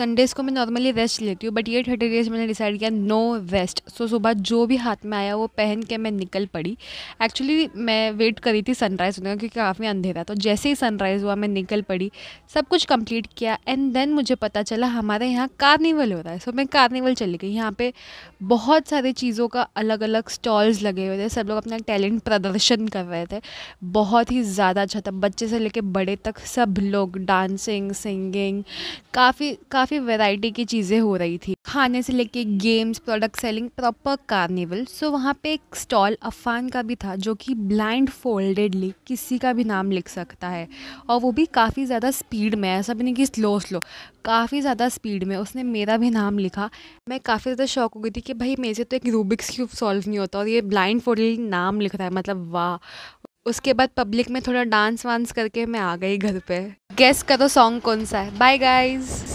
Sundays को मैं normally rest लेती हूँ बट ये थर्टी डेज मैंने डिसाइड किया नो रेस्ट सो सुबह जो भी हाथ में आया वो पहन के मैं निकल पड़ी एक्चुअली मैं वेट करी थी सनराइज़ होने का क्योंकि काफ़ी अंधेरा तो जैसे ही सनराइज़ हुआ मैं निकल पड़ी सब कुछ कंप्लीट किया एंड देन मुझे पता चला हमारे यहाँ कार्निवल हो रहा है सो so, मैं कार्निवल चली गई यहाँ पर बहुत सारी चीज़ों का अलग अलग स्टॉल्स लगे हुए थे सब लोग अपना टैलेंट प्रदर्शन कर रहे थे बहुत ही ज़्यादा अच्छा था बच्चे से लेके बड़े तक सब लोग डांसिंग सिंगिंग काफ़ी काफ़ी काफ़ी वैरायटी की चीज़ें हो रही थी खाने से लेके games product selling proper carnival so वहाँ पे एक स्टॉल अफान का भी था जो कि ब्लाइंड फोल्डेडली किसी का भी नाम लिख सकता है और वो भी काफ़ी ज़्यादा स्पीड में ऐसा भी नहीं कि स्लो स्लो काफ़ी ज़्यादा स्पीड में उसने मेरा भी नाम लिखा मैं काफ़ी ज़्यादा शौक हो गई थी कि भाई मेरे से तो एक रूबिक्स क्यूब सॉल्व नहीं होता और ये ब्लाइंड फोल्डेडली नाम लिख रहा है मतलब वाह उसके बाद पब्लिक में थोड़ा डांस वांस करके मैं आ गई घर पे का करो सॉन्ग कौन सा है बाय गाइज़